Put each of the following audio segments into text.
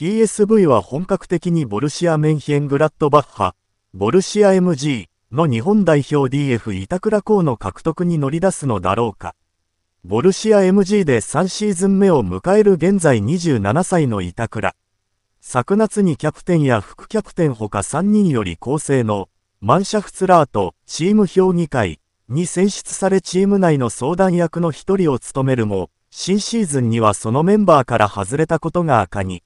PSV は本格的にボルシア・メンヒェングラッドバッハ、ボルシア MG の日本代表 DF 板倉港の獲得に乗り出すのだろうか。ボルシア MG で3シーズン目を迎える現在27歳の板倉。昨夏にキャプテンや副キャプテンほか3人より構成のマンシャフツラーとチーム評議会に選出されチーム内の相談役の一人を務めるも、新シーズンにはそのメンバーから外れたことが赤に。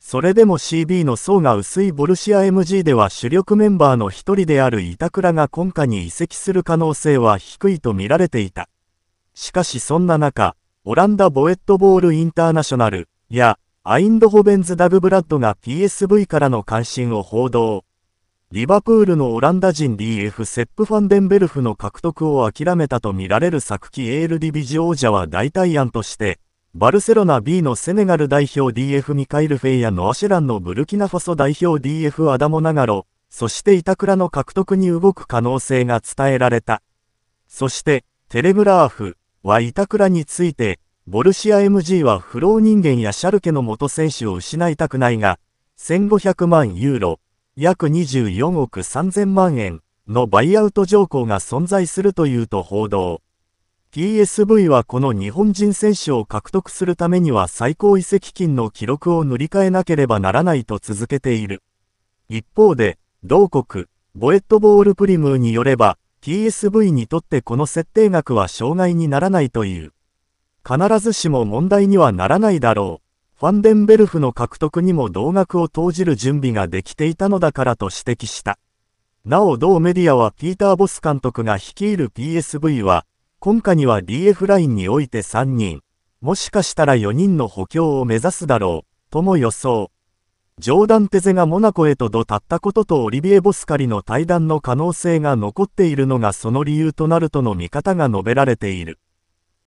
それでも CB の層が薄いボルシア MG では主力メンバーの一人である板倉が今夏に移籍する可能性は低いと見られていた。しかしそんな中、オランダボエットボールインターナショナルやアインドホベンズ・ダグ・ブラッドが PSV からの関心を報道。リバプールのオランダ人 DF セップ・ファンデンベルフの獲得を諦めたとみられる昨季エールディビジ王者は代替案として、バルセロナ B のセネガル代表 DF ミカイル・フェイやノアシェランのブルキナファソ代表 DF アダモ・ナガロ、そして板倉の獲得に動く可能性が伝えられた。そして、テレグラーフは板倉について、ボルシア MG は不老人間やシャルケの元選手を失いたくないが、1500万ユーロ、約24億3000万円のバイアウト条項が存在するというと報道。TSV はこの日本人選手を獲得するためには最高移籍金の記録を塗り替えなければならないと続けている。一方で、同国、ボエットボールプリムーによれば、TSV にとってこの設定額は障害にならないという。必ずしも問題にはならないだろう。ファンデンベルフの獲得にも同額を投じる準備ができていたのだからと指摘した。なお同メディアはピーター・ボス監督が率いる PSV は、今夏には DF ラインにおいて3人、もしかしたら4人の補強を目指すだろう、とも予想。ジョーダン・テゼがモナコへとどたったこととオリビエ・ボスカリの対談の可能性が残っているのがその理由となるとの見方が述べられている。